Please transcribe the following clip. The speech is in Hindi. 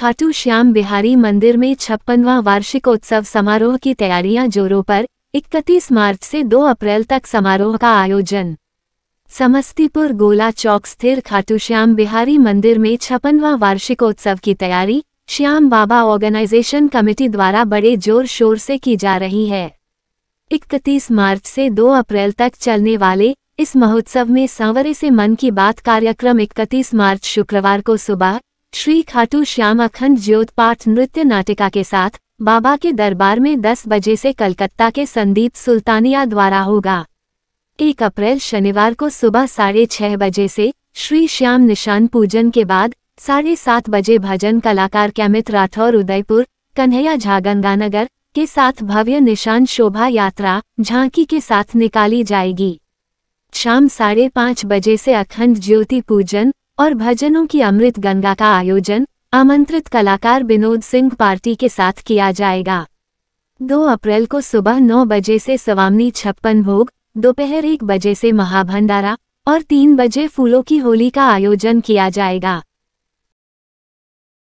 खाटू श्याम बिहारी मंदिर में छप्पनवा वार्षिकोत्सव समारोह की तैयारियां जोरों पर 31 मार्च से 2 अप्रैल तक समारोह का आयोजन समस्तीपुर गोला चौक स्थिर खाटू श्याम बिहारी मंदिर में छप्पनवा वार्षिकोत्सव की तैयारी श्याम बाबा ऑर्गेनाइजेशन कमेटी द्वारा बड़े जोर शोर से की जा रही है इकतीस मार्च से 2 अप्रैल तक चलने वाले इस महोत्सव में सांवरे से मन की बात कार्यक्रम 31 मार्च शुक्रवार को सुबह श्री खाटू श्याम अखंड ज्योतपाठ नृत्य नाटिका के साथ बाबा के दरबार में 10 बजे से कलकत्ता के संदीप सुल्तानिया द्वारा होगा एक अप्रैल शनिवार को सुबह साढ़े छह बजे से श्री श्याम निशान पूजन के बाद साढ़े सात बजे भजन कलाकार कैमित राठौर उदयपुर कन्हैया झागंगानगर के साथ भव्य निशान शोभा यात्रा झांकी के साथ निकाली जाएगी शाम साढ़े पाँच बजे से अखंड ज्योति पूजन और भजनों की अमृत गंगा का आयोजन आमंत्रित कलाकार विनोद सिंह पार्टी के साथ किया जाएगा 2 अप्रैल को सुबह 9 बजे से सवामनी छप्पन भोग दोपहर एक बजे से महाभंडारा और तीन बजे फूलों की होली का आयोजन किया जाएगा